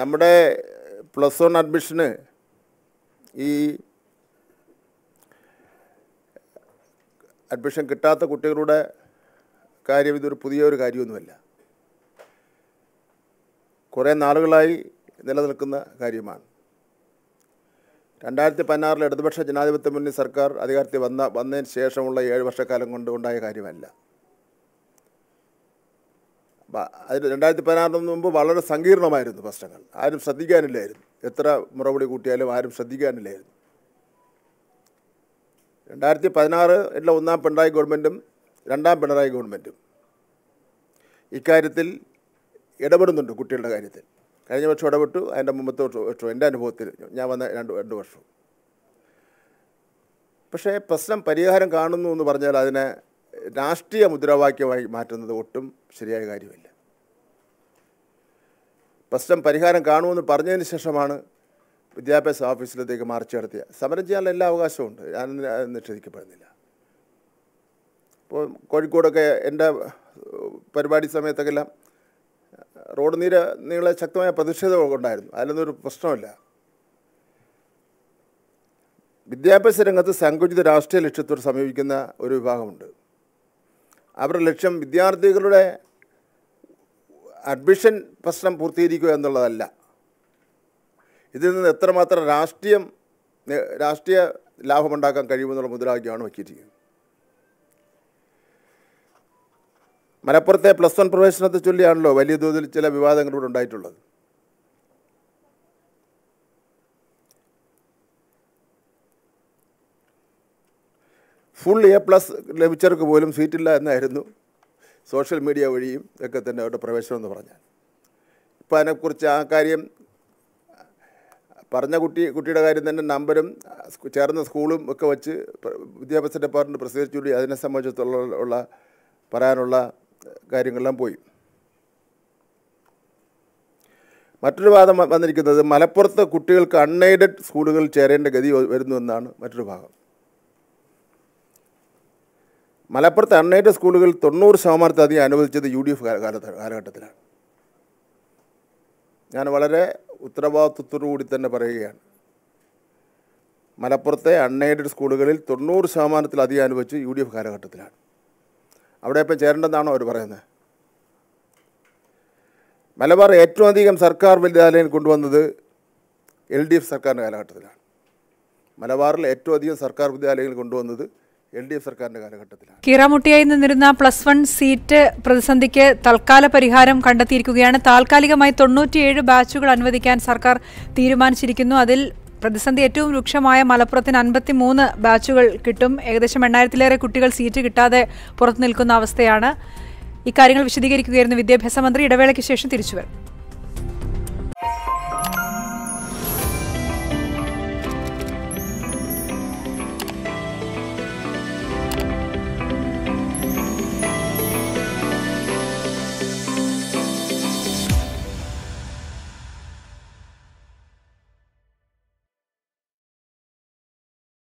നമ്മുടെ plus one അഡ്മിഷന് ഈ അഡ്മിഷൻ കിട്ടാത്ത കുട്ടികളുടെ കാര്യം ഇതൊരു പുതിയൊരു കാര്യമൊന്നുമല്ല കുറേ നാളുകളായി നിലനിൽക്കുന്ന കാര്യമാണ് രണ്ടായിരത്തി പതിനാറിൽ ഇടതുപക്ഷ ജനാധിപത്യ മുന്നണി സർക്കാർ അധികാരത്തിൽ വന്ന വന്നതിന് ശേഷമുള്ള ഏഴ് വർഷക്കാലം കൊണ്ട് ഉണ്ടായ കാര്യമല്ല അതിൽ രണ്ടായിരത്തി പതിനാറിന് മുമ്പ് വളരെ സങ്കീർണമായിരുന്നു പ്രശ്നങ്ങൾ ആരും ശ്രദ്ധിക്കാനില്ലായിരുന്നു എത്ര മുറവിളി കൂട്ടിയാലും ആരും ശ്രദ്ധിക്കാനില്ലായിരുന്നു രണ്ടായിരത്തി പതിനാറ് ഉള്ള ഒന്നാം പിണറായി ഗവൺമെൻറ്റും രണ്ടാം പിണറായി ഗവൺമെൻറ്റും ഇക്കാര്യത്തിൽ ഇടപെടുന്നുണ്ട് കുട്ടികളുടെ കാര്യത്തിൽ കഴിഞ്ഞ വർഷം ഇടപെട്ടു അതിൻ്റെ മുമ്പത്തെ വർഷം എൻ്റെ അനുഭവത്തിൽ ഞാൻ വന്ന രണ്ട് രണ്ട് വർഷവും പക്ഷേ പ്രശ്നം പരിഹാരം കാണുന്നു എന്ന് പറഞ്ഞാൽ അതിനെ രാഷ്ട്രീയ മുദ്രാവാക്യമായി മാറ്റുന്നത് ഒട്ടും ശരിയായ കാര്യമല്ല പ്രശ്നം പരിഹാരം കാണുമെന്ന് പറഞ്ഞതിന് ശേഷമാണ് വിദ്യാഭ്യാസ ഓഫീസിലത്തേക്ക് മാർച്ച് നടത്തിയ സമരം ചെയ്യാനുള്ള എല്ലാ അവകാശവും ഉണ്ട് ഞാൻ നിഷേധിക്കപ്പെടുന്നില്ല ഇപ്പോൾ കോഴിക്കോടൊക്കെ എൻ്റെ പരിപാടി സമയത്തൊക്കെ എല്ലാം റോഡ് നീര നീളെ ശക്തമായ പ്രതിഷേധം ഉണ്ടായിരുന്നു അതിലൊന്നും ഒരു പ്രശ്നമില്ല വിദ്യാഭ്യാസ രംഗത്ത് സങ്കുചിത രാഷ്ട്രീയ ലക്ഷ്യത്തോട് സമീപിക്കുന്ന ഒരു വിഭാഗമുണ്ട് അവരുടെ ലക്ഷ്യം വിദ്യാർത്ഥികളുടെ അഡ്മിഷൻ പ്രശ്നം പൂർത്തീകരിക്കുക എന്നുള്ളതല്ല ഇതിൽ നിന്ന് എത്രമാത്രം രാഷ്ട്രീയം രാഷ്ട്രീയ ലാഭമുണ്ടാക്കാൻ കഴിയുമെന്നുള്ള മുദ്രാവാക്യമാണ് വയ്ക്കിയിരിക്കുന്നത് മലപ്പുറത്തെ പ്ലസ് വൺ പ്രവേശനത്തെ ചൊല്ലിയാണല്ലോ വലിയ തോതിൽ ചില വിവാദങ്ങൾ ഉണ്ടായിട്ടുള്ളത് ഫുൾ എ പ്ലസ് ലഭിച്ചവർക്ക് പോലും സീറ്റില്ല എന്നായിരുന്നു സോഷ്യൽ മീഡിയ വഴിയും ഒക്കെ തന്നെ അവരുടെ പ്രവേശനം എന്ന് പറഞ്ഞാൽ ഇപ്പോൾ അതിനെക്കുറിച്ച് ആ കാര്യം പറഞ്ഞ കുട്ടി കുട്ടിയുടെ കാര്യം തന്നെ നമ്പരും ചേർന്ന സ്കൂളും ഒക്കെ വെച്ച് വിദ്യാഭ്യാസ ഡിപ്പാർട്ട്മെൻറ്റ് കൂടി അതിനെ സംബന്ധിച്ചുള്ള പറയാനുള്ള കാര്യങ്ങളെല്ലാം പോയി മറ്റൊരു വാദം വന്നിരിക്കുന്നത് മലപ്പുറത്ത് കുട്ടികൾക്ക് അൺഎയ്ഡഡ് സ്കൂളുകളിൽ ചേരേണ്ട ഗതി വരുന്നു എന്നാണ് മറ്റൊരു ഭാഗം മലപ്പുറത്ത് അണ്ണേറ്റ സ്കൂളുകളിൽ തൊണ്ണൂറ് ശതമാനത്തിലധികം അനുവദിച്ചത് യു ഡി എഫ് കാലഘട്ടത്തിലാണ് ഞാൻ വളരെ ഉത്തരവാദിത്വത്തോടുകൂടി തന്നെ പറയുകയാണ് മലപ്പുറത്തെ അൺഎയ്ഡഡ് സ്കൂളുകളിൽ തൊണ്ണൂറ് ശതമാനത്തിലധികം അനുവദിച്ച് യു ഡി എഫ് കാലഘട്ടത്തിലാണ് അവിടെ ഇപ്പം ചേരേണ്ടതെന്നാണോ അവർ പറയുന്നത് മലബാർ ഏറ്റവും അധികം സർക്കാർ വിദ്യാലയം കൊണ്ടുവന്നത് എൽ ഡി എഫ് സർക്കാരിൻ്റെ കാലഘട്ടത്തിലാണ് മലബാറിൽ ഏറ്റവും അധികം സർക്കാർ വിദ്യാലയങ്ങൾ കൊണ്ടുവന്നത് എൽ ഡി എഫ് സർക്കാരിന്റെ കാലഘട്ടത്തിലാണ് കീറാമുട്ടിയായി നിന്നിരുന്ന പ്ലസ് വൺ സീറ്റ് പ്രതിസന്ധിക്ക് തൽക്കാല പരിഹാരം കണ്ടെത്തിയിരിക്കുകയാണ് താൽക്കാലികമായി തൊണ്ണൂറ്റിയേഴ് ബാച്ചുകൾ അനുവദിക്കാൻ സർക്കാർ തീരുമാനിച്ചിരിക്കുന്നു അതിൽ പ്രതിസന്ധി ഏറ്റവും രൂക്ഷമായ മലപ്പുറത്തിന് അൻപത്തി മൂന്ന് ബാച്ചുകൾ കിട്ടും ഏകദേശം എണ്ണായിരത്തിലേറെ കുട്ടികൾ സീറ്റ് കിട്ടാതെ പുറത്തു നിൽക്കുന്ന അവസ്ഥയാണ് ഇക്കാര്യങ്ങൾ വിശദീകരിക്കുകയായിരുന്നു വിദ്യാഭ്യാസ മന്ത്രി ഇടവേളയ്ക്ക് ശേഷം തിരിച്ചു വരും